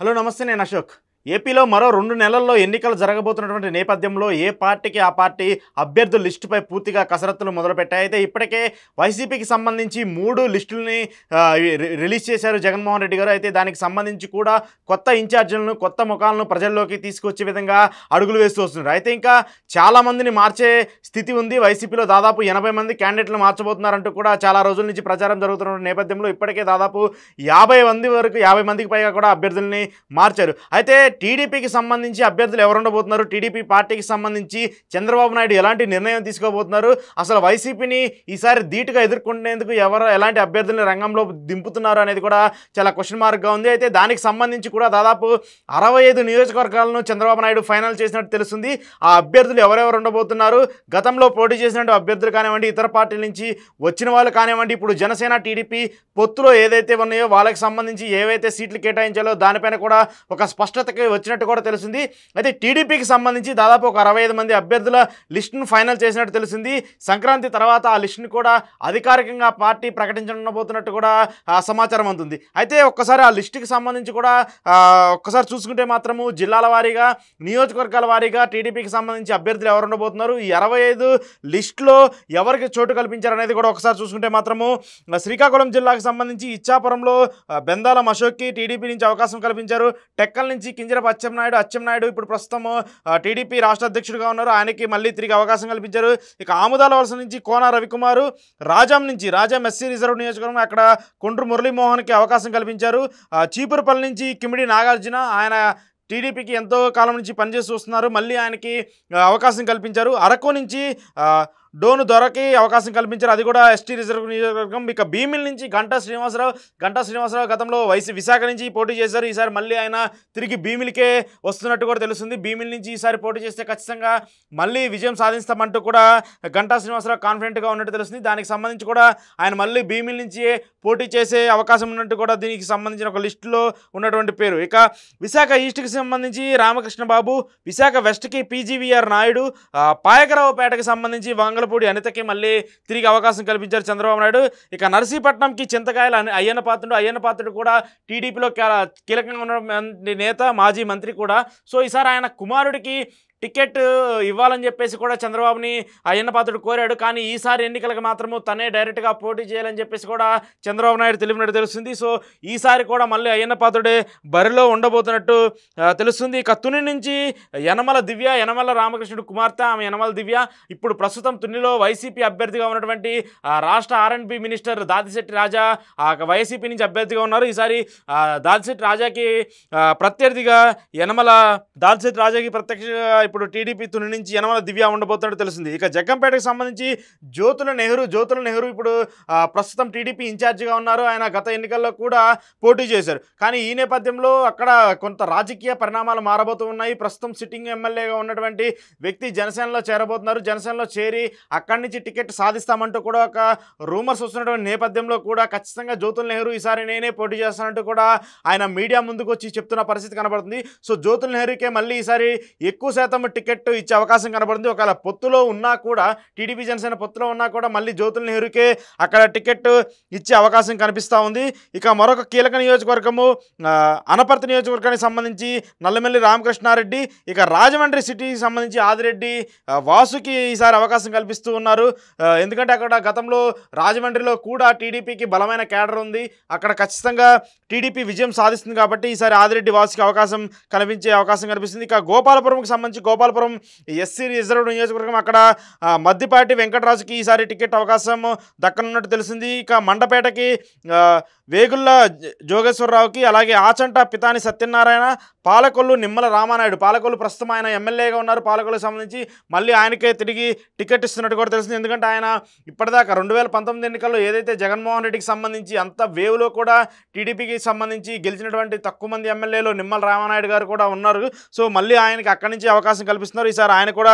hello నమస్తే నేను అశోక్ ఏపీలో మరో రెండు నెలల్లో ఎన్నికలు జరగబోతున్నటువంటి నేపథ్యంలో ఏ పార్టీకి ఆ పార్టీ అభ్యర్థుల లిస్టుపై పూర్తిగా కసరత్తులు మొదలుపెట్టాయి అయితే ఇప్పటికే వైసీపీకి సంబంధించి మూడు లిస్టులని రిలీజ్ చేశారు జగన్మోహన్ రెడ్డి గారు అయితే దానికి సంబంధించి కూడా కొత్త ఇన్ఛార్జీలను కొత్త ముఖాలను ప్రజల్లోకి తీసుకొచ్చే విధంగా అడుగులు వేస్తూ వస్తున్నారు అయితే ఇంకా చాలామందిని మార్చే స్థితి ఉంది వైసీపీలో దాదాపు ఎనభై మంది క్యాండిడేట్లు మార్చబోతున్నారంటూ కూడా చాలా రోజుల నుంచి ప్రచారం జరుగుతున్న నేపథ్యంలో ఇప్పటికే దాదాపు యాభై మంది వరకు యాభై మందికి పైగా కూడా అభ్యర్థుల్ని మార్చారు అయితే టీడీపీకి సంబంధించి అభ్యర్థులు ఎవరుండబోతున్నారు టీడీపీ పార్టీకి సంబంధించి చంద్రబాబు నాయుడు ఎలాంటి నిర్ణయం తీసుకోబోతున్నారు అసలు వైసీపీని ఈసారి ధీటుగా ఎదుర్కొనేందుకు ఎవరు ఎలాంటి అభ్యర్థులని రంగంలో దింపుతున్నారు అనేది కూడా చాలా క్వశ్చన్ మార్క్గా ఉంది అయితే దానికి సంబంధించి కూడా దాదాపు అరవై నియోజకవర్గాలను చంద్రబాబు నాయుడు ఫైనల్ చేసినట్టు తెలుస్తుంది ఆ అభ్యర్థులు ఎవరెవరు ఉండబోతున్నారు గతంలో పోటీ చేసినట్టు అభ్యర్థులు కానివ్వండి ఇతర పార్టీల నుంచి వచ్చిన వాళ్ళు కానివ్వండి ఇప్పుడు జనసేన టీడీపీ పొత్తులో ఏదైతే ఉన్నాయో వాళ్ళకి సంబంధించి ఏవైతే సీట్లు కేటాయించాలో దానిపైన కూడా ఒక స్పష్టత వద్దకే వచ్చినట్టు కూడా తెలిసింది అయితే టీడీపీకి సంబంధించి దాదాపు ఒక అరవై మంది అభ్యర్థుల లిస్టును ఫైనల్ చేసినట్టు తెలిసింది సంక్రాంతి తర్వాత ఆ లిస్టును కూడా అధికారికంగా పార్టీ ప్రకటించబోతున్నట్టు కూడా సమాచారం అందుంది అయితే ఒక్కసారి ఆ లిస్టుకి సంబంధించి కూడా ఒక్కసారి చూసుకుంటే మాత్రము జిల్లాల వారీగా నియోజకవర్గాల వారీగా టీడీపీకి సంబంధించి అభ్యర్థులు ఎవరు ఉండబోతున్నారు ఈ అరవై ఐదు లిస్టులో ఎవరికి చోటు కల్పించారనేది కూడా ఒకసారి చూసుకుంటే మాత్రము శ్రీకాకుళం జిల్లాకు సంబంధించి ఇచ్చాపురంలో బెందాలం అశోక్కి టీడీపీ నుంచి అవకాశం కల్పించారు టెక్కల నుంచి కింజరపు అచ్చెన్నాయుడు అచ్చెన్నాయుడు ఇప్పుడు ప్రస్తుతం టీడీపీ రాష్ట్ర అధ్యక్షుడుగా ఉన్నారు ఆయనకి మళ్ళీ తిరిగి అవకాశం కల్పించారు ఇక ఆముదాల వలస నుంచి కోన రవికుమారు రాజాం నుంచి రాజాం ఎస్సీ రిజర్వ్ నియోజకవర్గం అక్కడ కుండ్రు మురళీమోహన్కి అవకాశం కల్పించారు చీపురుపల్లి నుంచి కిమిడి నాగార్జున ఆయన టీడీపీకి ఎంతో కాలం నుంచి పనిచేసి వస్తున్నారు మళ్ళీ ఆయనకి అవకాశం కల్పించారు అరకు నుంచి డోను దొరకి అవకాశం కల్పించారు అది కూడా ఎస్టీ రిజర్వ్ నియోజకవర్గం ఇక భీమిల్ నుంచి గంటా శ్రీనివాసరావు గంటా శ్రీనివాసరావు గతంలో వైసీ విశాఖ నుంచి పోటీ చేశారు ఈసారి మళ్ళీ ఆయన తిరిగి భీమిలికే వస్తున్నట్టు కూడా తెలుస్తుంది భీమిల్ నుంచి ఈసారి పోటీ చేస్తే ఖచ్చితంగా మళ్ళీ విజయం సాధిస్తామంటూ కూడా గంటా శ్రీనివాసరావు కాన్ఫిడెంట్గా ఉన్నట్టు తెలుస్తుంది దానికి సంబంధించి కూడా ఆయన మళ్ళీ భీమిల్ నుంచి పోటీ చేసే అవకాశం ఉన్నట్టు కూడా దీనికి సంబంధించిన ఒక లిస్టులో ఉన్నటువంటి పేరు ఇక విశాఖ ఈస్ట్కి సంబంధించి రామకృష్ణ బాబు విశాఖ వెస్ట్కి పీజీవీఆర్ నాయుడు పాయకరావుపేటకి సంబంధించి వంగ మంగళపూడి అనితకి మళ్ళీ తిరిగి అవకాశం కల్పించారు చంద్రబాబు నాయుడు ఇక నర్సీపట్నంకి చింతకాయల అయ్యన్న పాత్రుడు అయ్యన్న పాత్రుడు కూడా టీడీపీలో కీలకంగా ఉన్న నేత మాజీ మంత్రి కూడా సో ఈసారి ఆయన కుమారుడికి టికెట్ ఇవ్వాలని చెప్పేసి కూడా చంద్రబాబుని అయ్యన్న పాత్రుడు కోరాడు కానీ ఈసారి ఎన్నికలకు మాత్రము తనే డైరెక్ట్గా పోటీ చేయాలని చెప్పేసి కూడా చంద్రబాబు నాయుడు తెలిపినట్టు తెలుస్తుంది సో ఈసారి కూడా మళ్ళీ అయ్యన్న పాత్రుడే బరిలో ఉండబోతున్నట్టు తెలుస్తుంది ఇక తుని నుంచి యనమల దివ్య యనమల రామకృష్ణుడు కుమార్తె ఆమె యనమల దివ్య ఇప్పుడు ప్రస్తుతం తునిలో వైసీపీ అభ్యర్థిగా ఉన్నటువంటి రాష్ట్ర ఆర్ఎండ్బి మినిస్టర్ దాదిశెట్టి రాజా వైసీపీ నుంచి అభ్యర్థిగా ఉన్నారు ఈసారి దాదిశెట్టి రాజాకి ప్రత్యర్థిగా యనమల దాదిశెట్టి రాజాకి ప్రత్యక్ష ఇప్పుడు టీడీపీ తుని నుంచి యనమల దివ్య ఉండబోతున్నట్టు తెలిసింది ఇక జగ్గంపేటకు సంబంధించి జ్యోతుల నెహ్రూ జ్యోతుల నెహ్రూ ఇప్పుడు ప్రస్తుతం టీడీపీ ఇన్ఛార్జిగా ఉన్నారు ఆయన గత ఎన్నికల్లో కూడా పోటీ చేశారు కానీ ఈ నేపథ్యంలో అక్కడ కొంత రాజకీయ పరిణామాలు మారబోతూ ఉన్నాయి ప్రస్తుతం సిట్టింగ్ ఎమ్మెల్యేగా ఉన్నటువంటి వ్యక్తి జనసేనలో చేరబోతున్నారు జనసేనలో చేరి అక్కడి నుంచి టికెట్ సాధిస్తామంటూ కూడా ఒక రూమర్స్ వస్తున్నటువంటి నేపథ్యంలో కూడా ఖచ్చితంగా జ్యోతుల నెహ్రూ ఈసారి నేనే పోటీ చేస్తానంటూ కూడా ఆయన మీడియా ముందుకు వచ్చి చెప్తున్న పరిస్థితి కనబడుతుంది సో జ్యోతుల నెహ్రూకే మళ్ళీ ఈసారి ఎక్కువ శాతం తమ టికెట్ ఇచ్చే అవకాశం కనబడింది ఒకవేళ పొత్తులో ఉన్నా కూడా టీడీపీ జనసేన పొత్తులో ఉన్నా కూడా మళ్ళీ జ్యోతుల నెహ్రూకే అక్కడ టికెట్ ఇచ్చే అవకాశం కనిపిస్తూ ఉంది ఇక మరొక కీలక నియోజకవర్గము అనపర్తి నియోజకవర్గానికి సంబంధించి నల్లమల్లి రామకృష్ణారెడ్డి ఇక రాజమండ్రి సిటీకి సంబంధించి ఆదిరెడ్డి వాసుకి ఈసారి అవకాశం కల్పిస్తూ ఉన్నారు ఎందుకంటే అక్కడ గతంలో రాజమండ్రిలో కూడా టీడీపీకి బలమైన కేడర్ ఉంది అక్కడ ఖచ్చితంగా టీడీపీ విజయం సాధిస్తుంది కాబట్టి ఈసారి ఆదిరెడ్డి వాసుకి అవకాశం కనిపించే అవకాశం కనిపిస్తుంది ఇక గోపాలపురంకి సంబంధించి గోపాలపురం ఎస్సీ రిజర్వ్ నియోజకవర్గం అక్కడ మద్దిపాటి వెంకటరాజుకి ఈసారి టికెట్ అవకాశం దక్కనున్నట్టు తెలిసింది ఇక మండపేటకి వేగుళ్ళ జోగేశ్వరరావుకి అలాగే ఆచంట పితాని సత్యనారాయణ పాలకొల్లు నిమ్మల రామానాయుడు పాలకొల్లు ప్రస్తుతం ఆయన ఎమ్మెల్యేగా ఉన్నారు పాలకొల్లు సంబంధించి మళ్ళీ ఆయనకే తిరిగి టికెట్ ఇస్తున్నట్టు కూడా తెలిసింది ఎందుకంటే ఆయన ఇప్పటిదాకా రెండు వేల పంతొమ్మిది ఎన్నికల్లో ఏదైతే జగన్మోహన్ రెడ్డికి సంబంధించి అంత వేవ్లో కూడా టీడీపీకి సంబంధించి గెలిచినటువంటి తక్కువ మంది ఎమ్మెల్యేలు నిమ్మల రామానాయుడు గారు కూడా ఉన్నారు సో మళ్ళీ ఆయనకి అక్కడి నుంచి అవకాశం అవకాశం కల్పిస్తున్నారు ఈసారి ఆయన కూడా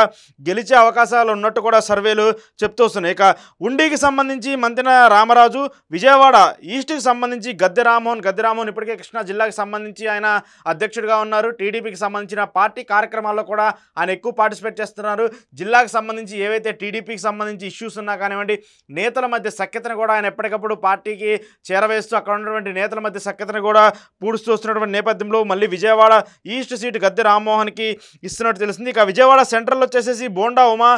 గెలిచే అవకాశాలు ఉన్నట్టు కూడా సర్వేలు చెప్తూ వస్తున్నాయి ఇక ఉండికి సంబంధించి మంతిన రామరాజు విజయవాడ ఈస్ట్కి సంబంధించి గద్దె రామోహన్ గద్దె రామోహన్ ఇప్పటికే కృష్ణా జిల్లాకి సంబంధించి ఆయన అధ్యక్షుడిగా ఉన్నారు టీడీపీకి సంబంధించిన పార్టీ కార్యక్రమాల్లో కూడా ఆయన ఎక్కువ పార్టిసిపేట్ చేస్తున్నారు జిల్లాకు సంబంధించి ఏవైతే టీడీపీకి సంబంధించి ఇష్యూస్ ఉన్నా కానివ్వండి నేతల మధ్య సఖ్యతను కూడా ఆయన ఎప్పటికప్పుడు పార్టీకి చేరవేస్తూ అక్కడ ఉన్నటువంటి నేతల మధ్య సఖ్యతను కూడా పూడుస్తూ వస్తున్నటువంటి నేపథ్యంలో మళ్ళీ విజయవాడ ఈస్ట్ సీటు గద్దె రామ్మోహన్కి ఇస్తున్నట్టు తెలుసు తెలుస్తుంది ఇక విజయవాడ సెంట్రల్ వచ్చేసేసి బోండా ఉమా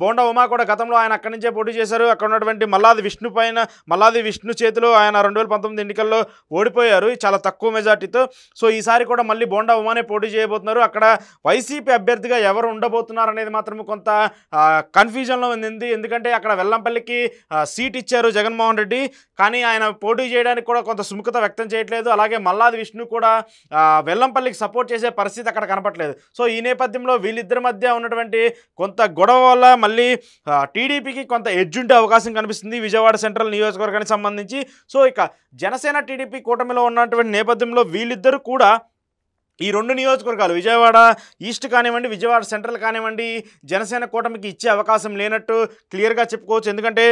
బోండా ఉమా కూడా గతంలో ఆయన అక్కడి నుంచే పోటీ చేశారు అక్కడ ఉన్నటువంటి మల్లాది విష్ణు పైన మల్లాది విష్ణు చేతిలో ఆయన రెండు ఎన్నికల్లో ఓడిపోయారు చాలా తక్కువ మెజార్టీతో సో ఈసారి కూడా మళ్ళీ బోండా ఉమానే పోటీ చేయబోతున్నారు అక్కడ వైసీపీ అభ్యర్థిగా ఎవరు ఉండబోతున్నారు అనేది మాత్రం కొంత కన్ఫ్యూజన్లో ఉంది ఎందుకంటే అక్కడ వెల్లంపల్లికి సీట్ ఇచ్చారు జగన్మోహన్ రెడ్డి కానీ ఆయన పోటీ చేయడానికి కూడా కొంత సుముఖత వ్యక్తం చేయట్లేదు అలాగే మల్లాది విష్ణు కూడా వెల్లంపల్లికి సపోర్ట్ చేసే పరిస్థితి అక్కడ కనపట్లేదు సో ఈ నేపథ్యంలో వీళ్ళిద్దరి మధ్య ఉన్నటువంటి కొంత గొడవ వల్ల మళ్ళీ టీడీపీకి కొంత ఎడ్జ్ ఉండే అవకాశం కనిపిస్తుంది విజయవాడ సెంట్రల్ నియోజకవర్గానికి సంబంధించి సో ఇక జనసేన టీడీపీ కూటమిలో ఉన్నటువంటి నేపథ్యంలో వీళ్ళిద్దరూ కూడా ఈ రెండు నియోజకవర్గాలు విజయవాడ ఈస్ట్ కానివ్వండి విజయవాడ సెంట్రల్ కానివ్వండి జనసేన కూటమికి ఇచ్చే అవకాశం లేనట్టు క్లియర్గా చెప్పుకోవచ్చు ఎందుకంటే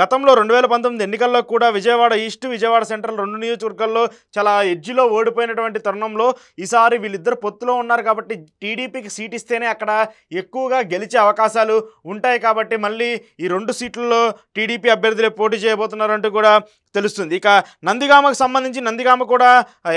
గతంలో రెండు వేల పంతొమ్మిది ఎన్నికల్లో కూడా విజయవాడ ఈస్ట్ విజయవాడ సెంట్రల్ రెండు నియోజకవర్గాల్లో చాలా ఎడ్జిలో ఓడిపోయినటువంటి తరుణంలో ఈసారి వీళ్ళిద్దరు పొత్తులో ఉన్నారు కాబట్టి టీడీపీకి సీట్ ఇస్తేనే అక్కడ ఎక్కువగా గెలిచే అవకాశాలు ఉంటాయి కాబట్టి మళ్ళీ ఈ రెండు సీట్లలో టీడీపీ అభ్యర్థులే పోటీ చేయబోతున్నారంటూ కూడా తెలుస్తుంది ఇక నందిగామకు సంబంధించి నందిగామ కూడా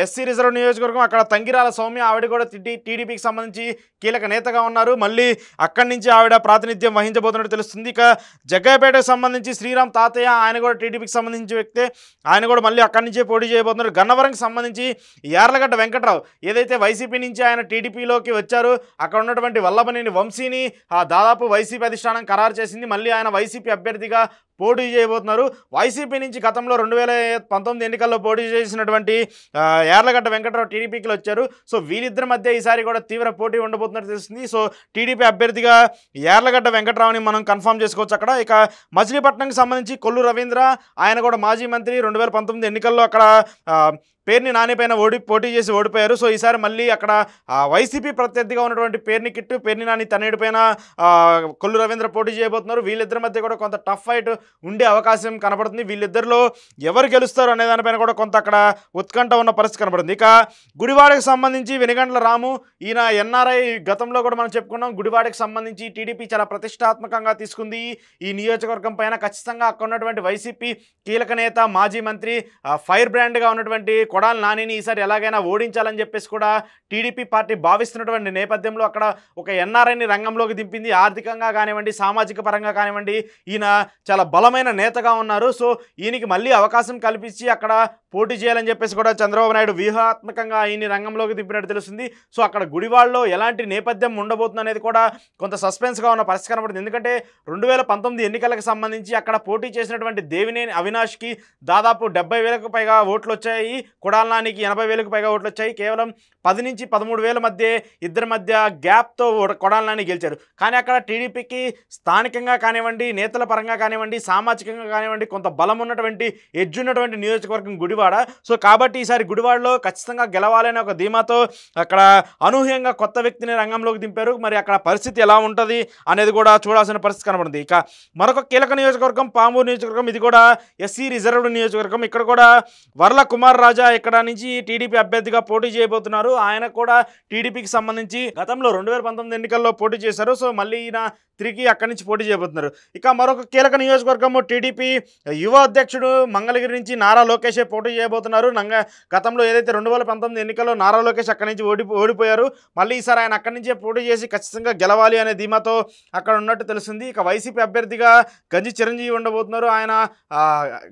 ఎస్సీ రిజర్వ్ నియోజకవర్గం అక్కడ తంగిరాల సౌమ్య ఆవిడ కూడా టీడీపీకి సంబంధించి కీలక నేతగా ఉన్నారు మళ్ళీ అక్కడి నుంచి ఆవిడ ప్రాతినిధ్యం వహించబోతున్నట్టు తెలుస్తుంది ఇక జగ్గయ్యపేటకు సంబంధించి శ్రీరామ్ తాతయ్య ఆయన కూడా టీడీపీకి సంబంధించి వ్యక్తే ఆయన కూడా మళ్ళీ అక్కడి నుంచే పోటీ చేయబోతున్నారు గన్నవరంకి సంబంధించి యార్లగడ్డ వెంకట్రావు ఏదైతే వైసీపీ నుంచి ఆయన టీడీపీలోకి వచ్చారు అక్కడ ఉన్నటువంటి వల్లభనేని వంశీని దాదాపు వైసీపీ అధిష్టానం ఖరారు చేసింది మళ్ళీ ఆయన వైసీపీ అభ్యర్థిగా పోటీ చేయబోతున్నారు వైసీపీ నుంచి గతంలో రెండు వేల పంతొమ్మిది ఎన్నికల్లో పోటీ చేసినటువంటి యార్లగడ్డ వెంకటరావు టీడీపీకి వచ్చారు సో వీరిద్దరి మధ్య ఈసారి కూడా తీవ్ర పోటీ ఉండబోతున్నట్టు తెలుస్తుంది సో టీడీపీ అభ్యర్థిగా యార్లగడ్డ వెంకటరావుని మనం కన్ఫామ్ చేసుకోవచ్చు అక్కడ ఇక మచిలీపట్నంకి సంబంధించి కొల్లు రవీంద్ర ఆయన కూడా మాజీ మంత్రి రెండు ఎన్నికల్లో అక్కడ పేరుని నానిపైన ఓడి పోటీ చేసి ఓడిపోయారు సో ఈసారి మళ్ళీ అక్కడ వైసీపీ ప్రత్యర్థిగా ఉన్నటువంటి పేరుని కిట్టు పేరుని నాని తనేడిపైన కొల్లు రవీంద్ర పోటీ చేయబోతున్నారు వీళ్ళిద్దరి మధ్య కూడా కొంత టఫ్ ఫైట్ ఉండే అవకాశం కనబడుతుంది వీళ్ళిద్దరిలో ఎవరు గెలుస్తారు అనే దానిపైన కూడా కొంత అక్కడ ఉత్కంఠ ఉన్న పరిస్థితి కనబడుతుంది ఇక గుడివాడకు సంబంధించి వెనుగండ్ల రాము ఈయన ఎన్ఆర్ఐ గతంలో కూడా మనం చెప్పుకున్నాం గుడివాడకు సంబంధించి టీడీపీ చాలా ప్రతిష్టాత్మకంగా తీసుకుంది ఈ నియోజకవర్గం పైన ఖచ్చితంగా అక్కడ ఉన్నటువంటి వైసీపీ కీలక నేత మాజీ మంత్రి ఫైర్ బ్రాండ్గా ఉన్నటువంటి కొడాల నానిని ఈసారి ఎలాగైనా ఓడించాలని చెప్పేసి కూడా టీడీపీ పార్టీ భావిస్తున్నటువంటి నేపథ్యంలో అక్కడ ఒక ఎన్ఆర్ఐని రంగంలోకి దింపింది ఆర్థికంగా కానివ్వండి సామాజిక పరంగా కానివ్వండి ఈయన చాలా బలమైన నేతగా ఉన్నారు సో ఈయనకి మళ్ళీ అవకాశం కల్పించి అక్కడ పోటీ చేయాలని చెప్పేసి కూడా చంద్రబాబు నాయుడు వ్యూహాత్మకంగా ఆయన్ని రంగంలోకి తిప్పినట్టు తెలుస్తుంది సో అక్కడ గుడివాళ్ళలో ఎలాంటి నేపథ్యం ఉండబోతుంది అనేది కూడా కొంత సస్పెన్స్గా ఉన్న పరిస్థితి కనబడుతుంది ఎందుకంటే రెండు వేల పంతొమ్మిది ఎన్నికలకు సంబంధించి అక్కడ పోటీ చేసినటువంటి దేవినేని అవినాష్కి దాదాపు డెబ్బై వేలకు పైగా ఓట్లు వచ్చాయి కొడాల నానికి ఎనభై వేలకు పైగా ఓట్లు వచ్చాయి కేవలం పది నుంచి పదమూడు వేల మధ్య ఇద్దరి మధ్య గ్యాప్తో కొడాల గెలిచారు కానీ అక్కడ టీడీపీకి స్థానికంగా కానివ్వండి నేతల పరంగా కానివ్వండి సామాజికంగా కానివ్వండి కొంత బలం ఉన్నటువంటి ఎడ్జ్ ఉన్నటువంటి నియోజకవర్గం గుడివాడ గుడివాడ సో కాబట్టి ఈసారి గుడివాడలో ఖచ్చితంగా గెలవాలనే ఒక ధీమాతో అక్కడ అనూహ్యంగా కొత్త వ్యక్తిని రంగంలోకి దింపారు మరి అక్కడ పరిస్థితి ఎలా ఉంటుంది అనేది కూడా చూడాల్సిన పరిస్థితి కనబడింది ఇక మరొక కీలక నియోజకవర్గం పామూరు నియోజకవర్గం ఇది కూడా ఎస్సీ రిజర్వ్డ్ నియోజకవర్గం ఇక్కడ కూడా వరల కుమార్ రాజా ఇక్కడ నుంచి టీడీపీ అభ్యర్థిగా పోటీ చేయబోతున్నారు ఆయన కూడా టీడీపీకి సంబంధించి గతంలో రెండు వేల పంతొమ్మిది ఎన్నికల్లో పోటీ చేశారు సో మళ్ళీ ఈయన తిరిగి అక్కడి నుంచి పోటీ చేయబోతున్నారు ఇక మరొక కీలక నియోజకవర్గము టీడీపీ యువ అధ్యక్షుడు మంగళగిరి నుంచి నారా లోకేషే పోటీ చేయబోతున్నారు నంగ గతంలో ఏదైతే రెండు వేల పంతొమ్మిది ఎన్నికల్లో నారా లోకేష్ అక్కడి నుంచి ఓడి ఓడిపోయారు మళ్ళీ ఈసారి ఆయన అక్కడి నుంచే పోటీ చేసి ఖచ్చితంగా గెలవాలి అనే ధీమాతో అక్కడ ఉన్నట్టు తెలుస్తుంది ఇక వైసీపీ అభ్యర్థిగా గంజి చిరంజీవి ఉండబోతున్నారు ఆయన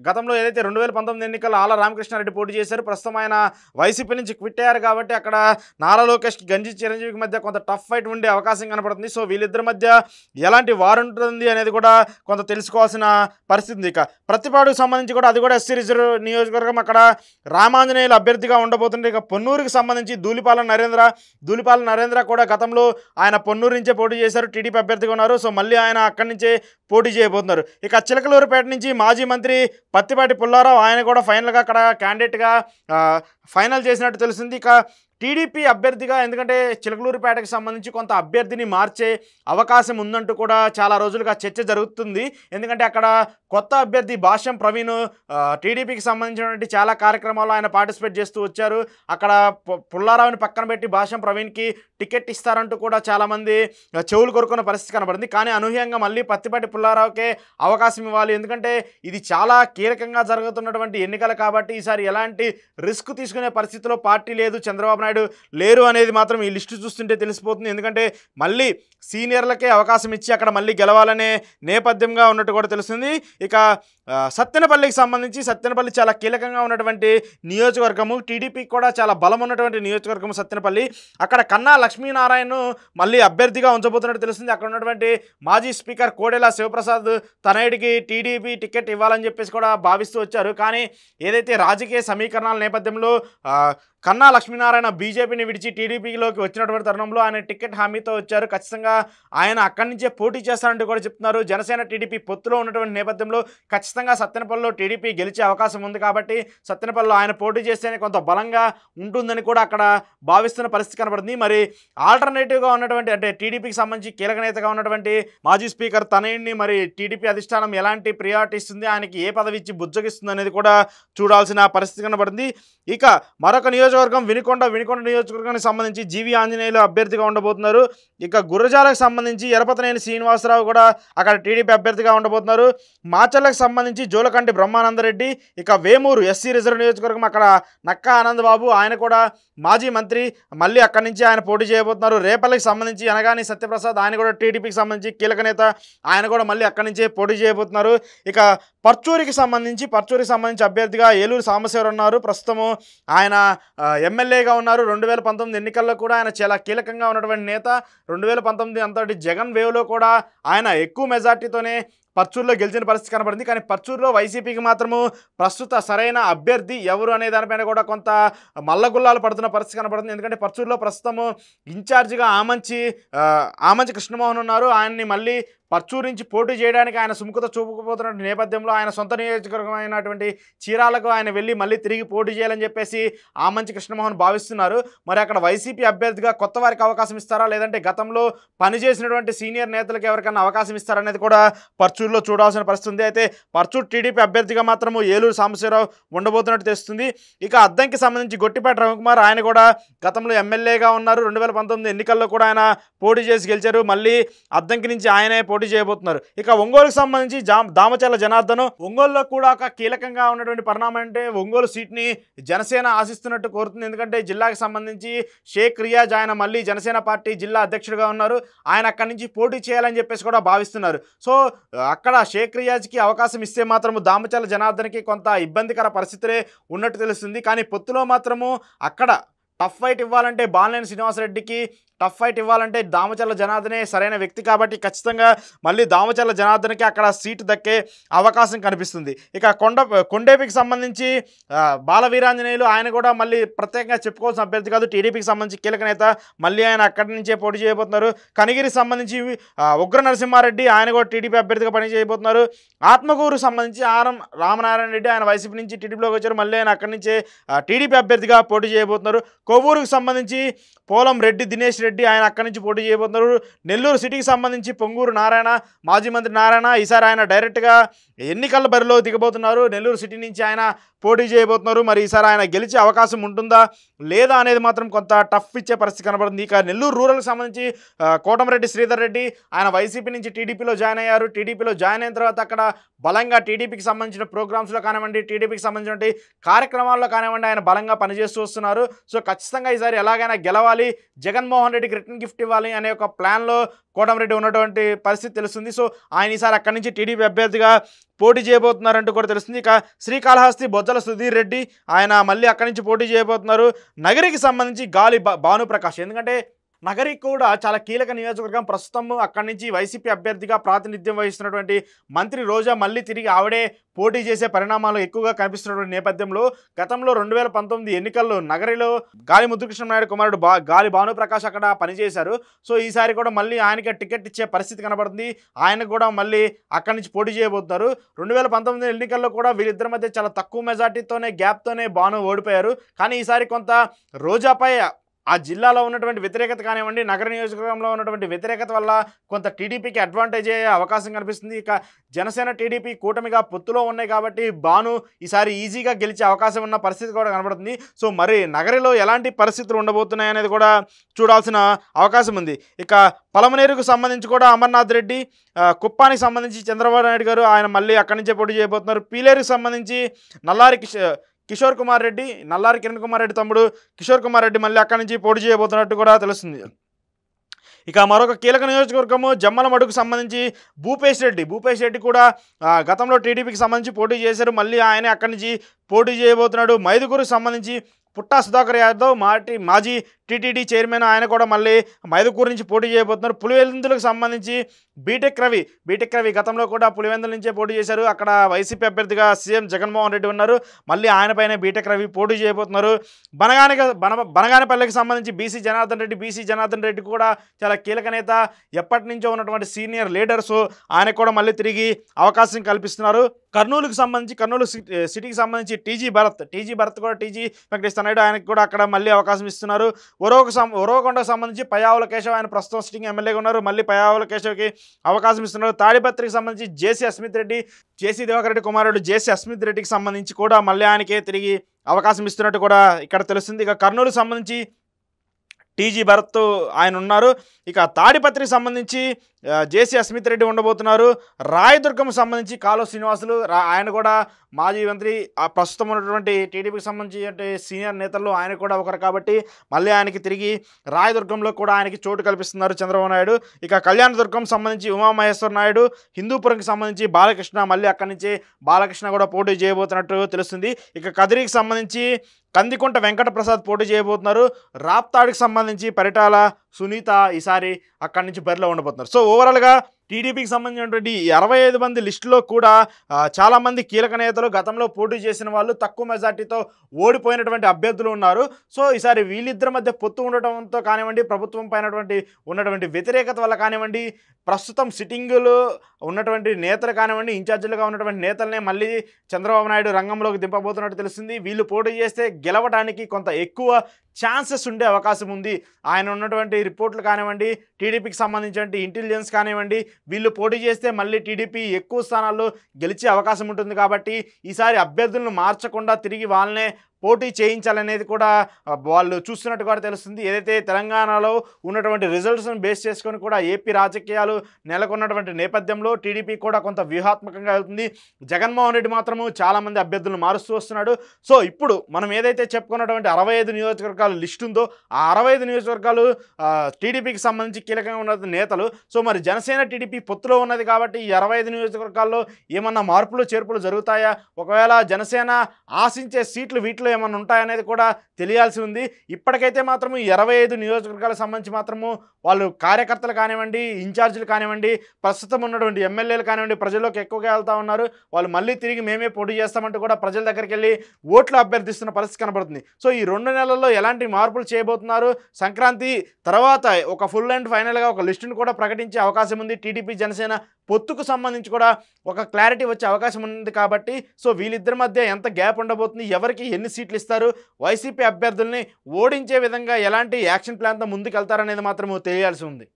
గతంలో ఏదైతే రెండు వేల పంతొమ్మిది ఎన్నికల్లో ఆల రామకృష్ణారెడ్డి పోటీ చేశారు ప్రస్తుతం ఆయన వైసీపీ నుంచి క్విట్ అయ్యారు కాబట్టి అక్కడ నారా లోకేష్ గంజి చిరంజీవికి మధ్య కొంత టఫ్ ఫైట్ ఉండే అవకాశం కనపడుతుంది సో వీళ్ళిద్దరి మధ్య ఎలాంటి వారుంటుంది అనేది కూడా కొంత తెలుసుకోవాల్సిన పరిస్థితి ఇక ప్రతిపాడుకు సంబంధించి కూడా అది కూడా ఎస్సీ రిజర్వ్ నియోజకవర్గం అక్కడ రామాంజనేయులు అభ్యర్థిగా ఉండబోతుంటే ఇక పొన్నూరుకి సంబంధించి దూలిపాల నరేంద్ర దూలిపాల నరేంద్ర కూడా గతంలో ఆయన పొన్నూరు నుంచే పోటీ చేశారు టీడీపీ అభ్యర్థిగా ఉన్నారు సో మళ్ళీ ఆయన అక్కడి నుంచే పోటీ చేయబోతున్నారు ఇక చిలకలూరుపేట నుంచి మాజీ మంత్రి పత్తిపాటి పుల్లారావు ఆయన కూడా ఫైనల్గా అక్కడ క్యాండిడేట్గా ఫైనల్ చేసినట్టు తెలిసింది ఇక టీడీపీ అభ్యర్థిగా ఎందుకంటే చిలకలూరుపేటకి సంబంధించి కొంత అభ్యర్థిని మార్చే అవకాశం ఉందంటూ కూడా చాలా రోజులుగా చర్చ జరుగుతుంది ఎందుకంటే అక్కడ కొత్త అభ్యర్థి భాష్యం ప్రవీణ్ టీడీపీకి సంబంధించినటువంటి చాలా కార్యక్రమాల్లో ఆయన పార్టిసిపేట్ చేస్తూ వచ్చారు అక్కడ పుల్లారావుని పక్కన పెట్టి భాష్యం ప్రవీణ్కి టికెట్ ఇస్తారంటూ కూడా చాలామంది చెవులు కొరుకున్న పరిస్థితి కనబడింది కానీ అనూహ్యంగా మళ్ళీ పత్తిపాటి పుల్లారావుకే అవకాశం ఇవ్వాలి ఎందుకంటే ఇది చాలా కీలకంగా జరుగుతున్నటువంటి ఎన్నికలు కాబట్టి ఈసారి ఎలాంటి రిస్క్ తీసుకునే పరిస్థితిలో పార్టీ లేదు చంద్రబాబు నాయుడు నాయుడు లేరు అనేది మాత్రం ఈ లిస్టు చూస్తుంటే తెలిసిపోతుంది ఎందుకంటే మళ్ళీ సీనియర్లకే అవకాశం ఇచ్చి అక్కడ మళ్ళీ గెలవాలనే నేపథ్యంగా ఉన్నట్టు కూడా తెలుస్తుంది ఇక సత్తెనపల్లికి సంబంధించి సత్తెనపల్లి చాలా కీలకంగా ఉన్నటువంటి నియోజకవర్గము టీడీపీకి కూడా చాలా బలం ఉన్నటువంటి నియోజకవర్గము సత్తెనపల్లి అక్కడ కన్నా లక్ష్మీనారాయణను మళ్ళీ అభ్యర్థిగా ఉంచబోతున్నట్టు తెలుస్తుంది అక్కడ ఉన్నటువంటి మాజీ స్పీకర్ కోడెల శివప్రసాద్ తనయుడికి టీడీపీ టికెట్ ఇవ్వాలని చెప్పేసి కూడా భావిస్తూ వచ్చారు కానీ ఏదైతే రాజకీయ సమీకరణాల నేపథ్యంలో కన్నా లక్ష్మీనారాయణ బీజేపీని విడిచి టీడీపీలోకి వచ్చినటువంటి తరుణంలో ఆయన టికెట్ హామీతో వచ్చారు ఖచ్చితంగా ఆయన అక్కడి నుంచే పోటీ చేస్తారంటూ కూడా చెప్తున్నారు జనసేన టీడీపీ పొత్తులో ఉన్నటువంటి నేపథ్యంలో ఖచ్చితంగా సత్తెనపల్లిలో టీడీపీ గెలిచే అవకాశం ఉంది కాబట్టి సత్తెనపల్లిలో ఆయన పోటీ చేస్తేనే కొంత బలంగా ఉంటుందని కూడా అక్కడ భావిస్తున్న పరిస్థితి కనబడుతుంది మరి ఆల్టర్నేటివ్గా ఉన్నటువంటి అంటే టీడీపీకి సంబంధించి కీలక నేతగా ఉన్నటువంటి మాజీ స్పీకర్ తనయుడిని మరి టీడీపీ అధిష్టానం ఎలాంటి ప్రియారిటీ ఇస్తుంది ఆయనకి ఏ పదవి ఇచ్చి బుజ్జగిస్తుంది అనేది కూడా చూడాల్సిన పరిస్థితి కనబడింది ఇక మరొక నియోజక నియోజకవర్గం వినికొండ వినికొండ నియోజకవర్గానికి సంబంధించి జీవి ఆంజనేయులు అభ్యర్థిగా ఉండబోతున్నారు ఇక గురజాలకు సంబంధించి ఎరపతనేని శ్రీనివాసరావు కూడా అక్కడ టీడీపీ అభ్యర్థిగా ఉండబోతున్నారు మాచర్లకు సంబంధించి జోలకంటి బ్రహ్మానందరెడ్డి ఇక వేమూరు ఎస్సీ రిజర్వ్ నియోజకవర్గం అక్కడ నక్కా ఆనందబాబు ఆయన కూడా మాజీ మంత్రి మళ్ళీ అక్కడి నుంచి ఆయన పోటీ చేయబోతున్నారు రేపల్లికి సంబంధించి అనగాని సత్యప్రసాద్ ఆయన కూడా టీడీపీకి సంబంధించి కీలక నేత ఆయన కూడా మళ్ళీ అక్కడి నుంచే పోటీ చేయబోతున్నారు ఇక పర్చూరికి సంబంధించి పర్చూరికి సంబంధించి అభ్యర్థిగా ఏలూరు సాంబశివరు ఉన్నారు ప్రస్తుతము ఆయన ఎమ్మెల్యేగా ఉన్నారు రెండు వేల పంతొమ్మిది ఎన్నికల్లో కూడా ఆయన చాలా కీలకంగా ఉన్నటువంటి నేత రెండు వేల పంతొమ్మిది అంతటి జగన్ వేవ్లో కూడా ఆయన ఎక్కువ మెజార్టీతోనే పర్చూరులో గెలిచిన పరిస్థితి కనబడింది కానీ పర్చూరులో వైసీపీకి మాత్రము ప్రస్తుత సరైన అభ్యర్థి ఎవరు అనే దానిపైన కూడా కొంత మల్లగుల్లాలు పడుతున్న పరిస్థితి కనబడుతుంది ఎందుకంటే పర్చూరులో ప్రస్తుతము ఇన్ఛార్జిగా ఆమంచి ఆమంచి కృష్ణమోహన్ ఉన్నారు ఆయన్ని మళ్ళీ పర్చూరించి నుంచి పోటీ చేయడానికి ఆయన సుముఖత చూపకపోతున్న నేపథ్యంలో ఆయన సొంత నియోజకవర్గం అయినటువంటి చీరాలకు ఆయన వెళ్ళి మళ్ళీ తిరిగి పోటీ చేయాలని చెప్పేసి ఆమంచి కృష్ణమోహన్ భావిస్తున్నారు మరి అక్కడ వైసీపీ అభ్యర్థిగా కొత్త వారికి అవకాశం ఇస్తారా లేదంటే గతంలో పనిచేసినటువంటి సీనియర్ నేతలకు ఎవరికైనా అవకాశం ఇస్తారనేది కూడా పర్చూరులో చూడాల్సిన పరిస్థితి అయితే పర్చూరు టీడీపీ అభ్యర్థిగా మాత్రము ఏలూరు సాంబశివరావు ఉండబోతున్నట్టు తెలుస్తుంది ఇక అద్దంకి సంబంధించి గొట్టిపేట రవికుమార్ ఆయన కూడా గతంలో ఎమ్మెల్యేగా ఉన్నారు రెండు ఎన్నికల్లో కూడా ఆయన పోటీ చేసి గెలిచారు మళ్ళీ అద్దంకి నుంచి ఆయనే పోటీ పోటీ చేయబోతున్నారు ఇక ఒంగోలుకు సంబంధించి దామచర్ల జనార్దన్ ఒంగోలులో కూడా ఒక కీలకంగా ఉన్నటువంటి పరిణామం అంటే ఒంగోలు సీట్ని జనసేన ఆశిస్తున్నట్టు కోరుతుంది ఎందుకంటే జిల్లాకు సంబంధించి షేక్ రియాజ్ ఆయన మళ్ళీ జనసేన పార్టీ జిల్లా అధ్యక్షుడిగా ఉన్నారు ఆయన అక్కడి నుంచి పోటీ చేయాలని చెప్పేసి కూడా భావిస్తున్నారు సో అక్కడ షేక్ రియాజ్కి అవకాశం ఇస్తే మాత్రము దామచర్ల జనార్దన్కి కొంత ఇబ్బందికర పరిస్థితులే ఉన్నట్టు తెలుస్తుంది కానీ పొత్తులో మాత్రము అక్కడ టఫ్ ఫైట్ ఇవ్వాలంటే బాలినేని శ్రీనివాసరెడ్డికి టఫ్ ఫైట్ ఇవ్వాలంటే దామచర్ల జనార్దనే సరైన వ్యక్తి కాబట్టి ఖచ్చితంగా మళ్ళీ దామచర్ల జనార్దనకి అక్కడ సీటు దక్కే అవకాశం కనిపిస్తుంది ఇక కొండ కొండేపికి సంబంధించి బాల వీరాంజనేయులు ఆయన కూడా మళ్ళీ ప్రత్యేకంగా చెప్పుకోవాల్సిన అభ్యర్థి కాదు టీడీపీకి సంబంధించి కీలక నేత మళ్ళీ ఆయన అక్కడి నుంచే పోటీ చేయబోతున్నారు కనిగిరికి సంబంధించి ఉగ్ర నరసింహారెడ్డి ఆయన కూడా టీడీపీ అభ్యర్థిగా పని చేయబోతున్నారు ఆత్మకూరు సంబంధించి ఆరం రామనారాయణ రెడ్డి ఆయన వైసీపీ నుంచి టీడీపీలోకి వచ్చారు మళ్ళీ ఆయన అక్కడి నుంచే టీడీపీ అభ్యర్థిగా పోటీ చేయబోతున్నారు కొవ్వూరుకు సంబంధించి పోలం రెడ్డి దినేష్ రెడ్డి రెడ్డి ఆయన అక్కడి నుంచి పోటీ చేయబోతున్నారు నెల్లూరు సిటీకి సంబంధించి పొంగూరు నారాయణ మాజీ మంత్రి నారాయణ ఈసారి ఆయన డైరెక్ట్గా ఎన్నికల బరిలో దిగబోతున్నారు నెల్లూరు సిటీ నుంచి ఆయన పోటీ చేయబోతున్నారు మరి ఈసారి ఆయన గెలిచే అవకాశం ఉంటుందా లేదా అనేది మాత్రం కొంత టఫ్ ఇచ్చే పరిస్థితి కనబడుతుంది ఇక నెల్లూరు రూరల్కి సంబంధించి కోటమరెడ్డి శ్రీధర్ రెడ్డి ఆయన వైసీపీ నుంచి టీడీపీలో జాయిన్ అయ్యారు టీడీపీలో జాయిన్ అయిన తర్వాత అక్కడ బలంగా టీడీపీకి సంబంధించిన ప్రోగ్రామ్స్లో కానివ్వండి టీడీపీకి సంబంధించిన కార్యక్రమాల్లో కానివ్వండి ఆయన బలంగా పనిచేస్తూ వస్తున్నారు సో ఖచ్చితంగా ఈసారి ఎలాగైనా గెలవాలి జగన్మోహన్ రెడ్డి కోమటిరెడ్డికి రిటర్న్ గిఫ్ట్ ఇవ్వాలి అనే ఒక ప్లాన్లో కోటమిరెడ్డి ఉన్నటువంటి పరిస్థితి తెలుస్తుంది సో ఆయన ఈసారి అక్కడి నుంచి టీడీపీ అభ్యర్థిగా పోటీ చేయబోతున్నారంటూ కూడా తెలుస్తుంది ఇక శ్రీకాళహస్తి బొజ్జల సుధీర్ రెడ్డి ఆయన మళ్ళీ అక్కడి నుంచి పోటీ చేయబోతున్నారు నగరికి సంబంధించి గాలి భానుప్రకాష్ ఎందుకంటే నగరి కూడా చాలా కీలక నియోజకవర్గం ప్రస్తుతం అక్కడి నుంచి వైసీపీ అభ్యర్థిగా ప్రాతినిధ్యం వహిస్తున్నటువంటి మంత్రి రోజా మళ్ళీ తిరిగి ఆవిడే పోటీ చేసే పరిణామాలు ఎక్కువగా కనిపిస్తున్నటువంటి నేపథ్యంలో గతంలో రెండు వేల పంతొమ్మిది ఎన్నికల్లో నగరిలో గాలి ముద్దుకృష్ణనాయుడు కుమారుడు బా గాలి భానుప్రకాష్ అక్కడ పనిచేశారు సో ఈసారి కూడా మళ్ళీ ఆయనకి టికెట్ ఇచ్చే పరిస్థితి కనబడుతుంది ఆయన కూడా మళ్ళీ అక్కడి నుంచి పోటీ చేయబోతున్నారు రెండు వేల పంతొమ్మిది ఎన్నికల్లో కూడా వీరిద్దరి మధ్య చాలా తక్కువ మెజార్టీతోనే గ్యాప్తోనే బాను ఓడిపోయారు కానీ ఈసారి కొంత రోజాపై ఆ జిల్లాలో ఉన్నటువంటి వ్యతిరేకత కానివ్వండి నగర నియోజకవర్గంలో ఉన్నటువంటి వ్యతిరేకత వల్ల కొంత టీడీపీకి అడ్వాంటేజ్ అయ్యే అవకాశం కనిపిస్తుంది ఇక జనసేన టీడీపీ కూటమిగా పొత్తులో ఉన్నాయి కాబట్టి బాను ఈసారి ఈజీగా గెలిచే అవకాశం ఉన్న పరిస్థితి కూడా కనబడుతుంది సో మరి నగరిలో ఎలాంటి పరిస్థితులు ఉండబోతున్నాయి అనేది కూడా చూడాల్సిన అవకాశం ఉంది ఇక పలమనేరుకు సంబంధించి కూడా అమర్నాథ్ రెడ్డి కుప్పానికి సంబంధించి చంద్రబాబు నాయుడు గారు ఆయన మళ్ళీ అక్కడి నుంచే పోటీ చేయబోతున్నారు పీలేరుకు సంబంధించి నల్లారికి కిషోర్ కుమార్ రెడ్డి నల్లారి కిరణ్ కుమార్ రెడ్డి తమ్ముడు కిషోర్ కుమార్ రెడ్డి మళ్ళీ అక్కడి నుంచి పోటీ చేయబోతున్నట్టు కూడా తెలుస్తుంది ఇక మరొక కీలక నియోజకవర్గము జమ్మల మడుకు సంబంధించి భూపేష్ రెడ్డి భూపేష్ రెడ్డి కూడా గతంలో టీడీపీకి సంబంధించి పోటీ చేశారు మళ్ళీ ఆయనే అక్కడి నుంచి పోటీ చేయబోతున్నాడు మైదుగురుకు సంబంధించి పుట్టా సుధాకర్ యాదవ్ మాటి మాజీ టీటీడీ చైర్మన్ ఆయన కూడా మళ్ళీ మైదుకూరు నుంచి పోటీ చేయబోతున్నారు పులివెందులకు సంబంధించి బీటెక్ రవి బీటెక్ రవి గతంలో కూడా పులివెందుల నుంచే పోటీ చేశారు అక్కడ వైసీపీ అభ్యర్థిగా సీఎం జగన్మోహన్ రెడ్డి ఉన్నారు మళ్ళీ ఆయనపైనే బీటెక్ రవి పోటీ చేయబోతున్నారు బనగానిక బన బనగానిపల్లికి సంబంధించి బీసీ జనార్దన్ రెడ్డి బీసీ జనార్దన్ రెడ్డి కూడా చాలా కీలక నేత ఎప్పటి నుంచో ఉన్నటువంటి సీనియర్ లీడర్స్ ఆయన కూడా మళ్ళీ తిరిగి అవకాశం కల్పిస్తున్నారు కర్నూలుకు సంబంధించి కర్నూలు సిటీకి సంబంధించి టీజీ భరత్ టీజీ భరత్ కూడా టీజీ వెంకటేశ్వర నాయుడు ఆయనకు కూడా అక్కడ మళ్ళీ అవకాశం ఇస్తున్నారు ఒరవక ఒరోకొండకు సంబంధించి పయావుల కేశవ్ ఆయన ప్రస్తుతం సిట్టింగ్ ఎమ్మెల్యేగా ఉన్నారు మళ్ళీ పయావుల కేశవ్కి అవకాశం ఇస్తున్నారు తాడిపత్రికి సంబంధించి జేసీ అస్మిత్ రెడ్డి జేసీ దివాకర్ రెడ్డి కుమారుడు జేసీ అస్మిత్ రెడ్డికి సంబంధించి కూడా మళ్ళీ ఆయనకే తిరిగి అవకాశం ఇస్తున్నట్టు కూడా ఇక్కడ తెలుస్తుంది ఇక కర్నూలు సంబంధించి టీజీ భరత్ ఆయన ఉన్నారు ఇక తాడిపత్రికి సంబంధించి జేసీ అస్మిత్ రెడ్డి ఉండబోతున్నారు రాయదుర్గం సంబంధించి కాలో శ్రీనివాసులు ఆయన కూడా మాజీ మంత్రి ప్రస్తుతం ఉన్నటువంటి టీడీపీకి సంబంధించి సీనియర్ నేతలు ఆయన కూడా ఒకరు కాబట్టి మళ్ళీ ఆయనకి తిరిగి రాయదుర్గంలో కూడా ఆయనకి చోటు కల్పిస్తున్నారు చంద్రబాబు నాయుడు ఇక కళ్యాణదుర్గం సంబంధించి ఉమామహేశ్వర నాయుడు హిందూపురంకి సంబంధించి బాలకృష్ణ మళ్ళీ అక్కడి నుంచి బాలకృష్ణ కూడా పోటీ చేయబోతున్నట్టు తెలుస్తుంది ఇక కదిరికి సంబంధించి కందికుంట వెంకటప్రసాద్ పోటీ చేయబోతున్నారు రాప్తాడికి సంబంధించి పరిటాల సునీత ఈసారి అక్కడి నుంచి బరిలో ఉండబోతున్నారు సో ఓవరాల్గా టీడీపీకి సంబంధించినటువంటి అరవై ఐదు మంది లిస్టులో కూడా చాలామంది కీలక నేతలు గతంలో పోటీ చేసిన వాళ్ళు తక్కువ మెజార్టీతో ఓడిపోయినటువంటి అభ్యర్థులు ఉన్నారు సో ఈసారి వీళ్ళిద్దరి మధ్య పొత్తు ఉండటంతో కానివ్వండి ప్రభుత్వం పైనటువంటి ఉన్నటువంటి వ్యతిరేకత వల్ల కానివ్వండి ప్రస్తుతం సిట్టింగులు ఉన్నటువంటి నేతలు కానివ్వండి ఇన్ఛార్జీలుగా ఉన్నటువంటి నేతలనే మళ్ళీ చంద్రబాబు నాయుడు రంగంలోకి దింపబోతున్నట్టు తెలిసింది వీళ్ళు పోటీ చేస్తే గెలవడానికి కొంత ఎక్కువ ఛాన్సెస్ ఉండే అవకాశం ఉంది ఆయన ఉన్నటువంటి రిపోర్ట్లు కానివ్వండి టీడీపీకి సంబంధించినటువంటి ఇంటెలిజెన్స్ కానివ్వండి వీళ్ళు పోటీ చేస్తే మళ్ళీ టీడీపీ ఎక్కువ స్థానాల్లో గెలిచే అవకాశం ఉంటుంది కాబట్టి ఈసారి అభ్యర్థులను మార్చకుండా తిరిగి వాళ్ళనే పోటీ చేయించాలనేది కూడా వాళ్ళు చూస్తున్నట్టు కూడా తెలుస్తుంది ఏదైతే తెలంగాణలో ఉన్నటువంటి రిజల్ట్స్ను బేస్ చేసుకొని కూడా ఏపీ రాజకీయాలు నెలకొన్నటువంటి నేపథ్యంలో టీడీపీ కూడా కొంత వ్యూహాత్మకంగా వెళ్తుంది జగన్మోహన్ రెడ్డి మాత్రము చాలామంది అభ్యర్థులను మారుస్తూ వస్తున్నాడు సో ఇప్పుడు మనం ఏదైతే చెప్పుకున్నటువంటి అరవై ఐదు నియోజకవర్గాలు లిస్ట్ ఉందో ఆ అరవై ఐదు నియోజకవర్గాలు టీడీపీకి సంబంధించి కీలకంగా ఉన్న నేతలు సో మరి జనసేన టీడీపీ పొత్తులో ఉన్నది కాబట్టి ఈ అరవై ఐదు నియోజకవర్గాల్లో ఏమన్నా మార్పులు చేర్పులు జరుగుతాయా ఒకవేళ జనసేన ఆశించే సీట్లు వీటిలో ఏమైనా ఉంటాయనేది కూడా తెలియాల్సి ఉంది ఇప్పటికైతే మాత్రము ఇరవై ఐదు నియోజకవర్గాలకు సంబంధించి మాత్రము వాళ్ళు కార్యకర్తలు కానివ్వండి ఇన్ఛార్జీలు కానివ్వండి ప్రస్తుతం ఉన్నటువంటి ఎమ్మెల్యేలు కానివ్వండి ప్రజల్లోకి ఎక్కువగా వెళ్తూ ఉన్నారు వాళ్ళు మళ్ళీ తిరిగి మేమే పోటీ చేస్తామంటూ కూడా ప్రజల దగ్గరికి వెళ్ళి ఓట్లు అభ్యర్థిస్తున్న పరిస్థితి కనబడుతుంది సో ఈ రెండు నెలల్లో ఎలాంటి మార్పులు చేయబోతున్నారు సంక్రాంతి తర్వాత ఒక ఫుల్ అండ్ ఫైనల్గా ఒక లిస్టును కూడా ప్రకటించే అవకాశం ఉంది టీడీపీ జనసేన పొత్తుకు సంబంధించి కూడా ఒక క్లారిటీ వచ్చే అవకాశం ఉంది కాబట్టి సో వీళ్ళిద్దరి మధ్య ఎంత గ్యాప్ ఉండబోతుంది ఎవరికి ఎన్ని సీట్లు ఇస్తారు వైసీపీ అభ్యర్థుల్ని ఓడించే విధంగా ఎలాంటి యాక్షన్ ప్లాన్తో ముందుకెళ్తారనేది మాత్రం తెలియాల్సి ఉంది